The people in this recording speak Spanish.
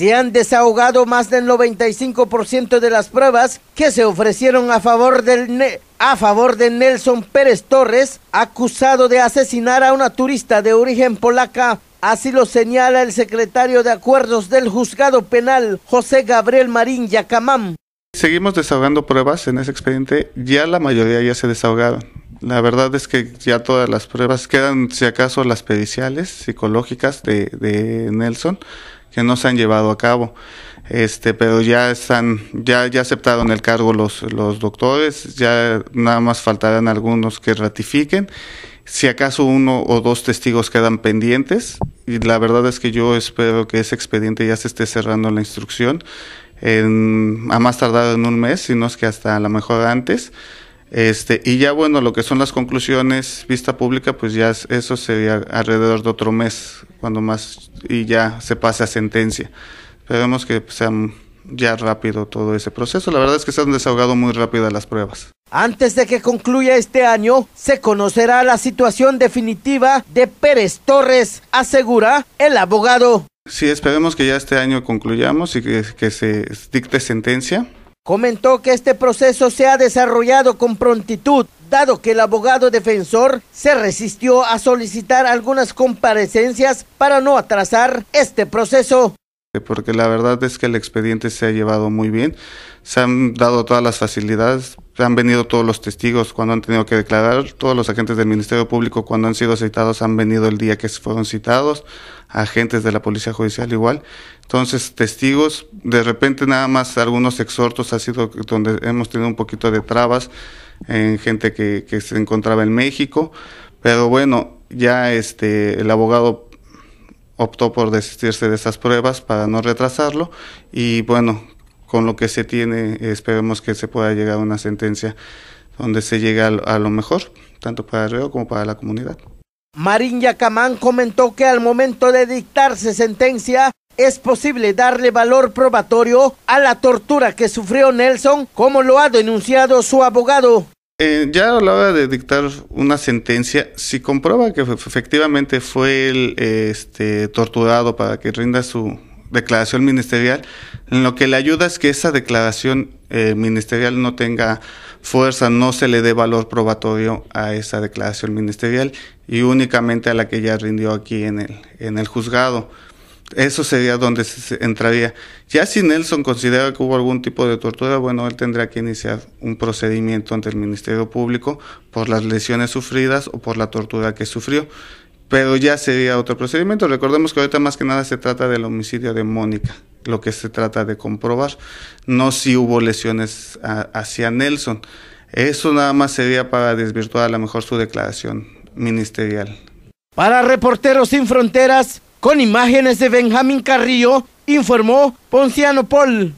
se han desahogado más del 95% de las pruebas que se ofrecieron a favor a favor de Nelson Pérez Torres, acusado de asesinar a una turista de origen polaca. Así lo señala el secretario de Acuerdos del Juzgado Penal, José Gabriel Marín Yacamán. Seguimos desahogando pruebas en ese expediente, ya la mayoría ya se desahogaron. La verdad es que ya todas las pruebas quedan, si acaso, las periciales, psicológicas de, de Nelson, que no se han llevado a cabo. Este, pero ya están, ya, ya aceptaron el cargo los, los doctores, ya nada más faltarán algunos que ratifiquen. Si acaso uno o dos testigos quedan pendientes, y la verdad es que yo espero que ese expediente ya se esté cerrando la instrucción, a más tardar en un mes, si es que hasta a lo mejor antes este, y ya bueno, lo que son las conclusiones, vista pública, pues ya eso sería alrededor de otro mes, cuando más, y ya se pase a sentencia. Esperemos que sea ya rápido todo ese proceso. La verdad es que se han desahogado muy rápido las pruebas. Antes de que concluya este año, se conocerá la situación definitiva de Pérez Torres, asegura el abogado. Sí, esperemos que ya este año concluyamos y que se dicte sentencia comentó que este proceso se ha desarrollado con prontitud, dado que el abogado defensor se resistió a solicitar algunas comparecencias para no atrasar este proceso porque la verdad es que el expediente se ha llevado muy bien, se han dado todas las facilidades han venido todos los testigos cuando han tenido que declarar, todos los agentes del Ministerio Público cuando han sido citados han venido el día que fueron citados, agentes de la Policía Judicial igual. Entonces, testigos, de repente nada más algunos exhortos ha sido donde hemos tenido un poquito de trabas en gente que, se encontraba en México, pero bueno, ya este el abogado optó por desistirse de esas pruebas para no retrasarlo y bueno, con lo que se tiene esperemos que se pueda llegar a una sentencia donde se llegue a lo mejor, tanto para el reo como para la comunidad. Marín Yacamán comentó que al momento de dictarse sentencia es posible darle valor probatorio a la tortura que sufrió Nelson, como lo ha denunciado su abogado. Eh, ya a la hora de dictar una sentencia, si comprueba que efectivamente fue el, este, torturado para que rinda su, declaración ministerial, en lo que le ayuda es que esa declaración eh, ministerial no tenga fuerza, no se le dé valor probatorio a esa declaración ministerial y únicamente a la que ya rindió aquí en el, en el juzgado. Eso sería donde se entraría. Ya si Nelson considera que hubo algún tipo de tortura, bueno, él tendrá que iniciar un procedimiento ante el Ministerio Público por las lesiones sufridas o por la tortura que sufrió pero ya sería otro procedimiento. Recordemos que ahorita más que nada se trata del homicidio de Mónica, lo que se trata de comprobar, no si hubo lesiones hacia Nelson. Eso nada más sería para desvirtuar a lo mejor su declaración ministerial. Para Reporteros Sin Fronteras, con imágenes de Benjamín Carrillo, informó Ponciano Paul.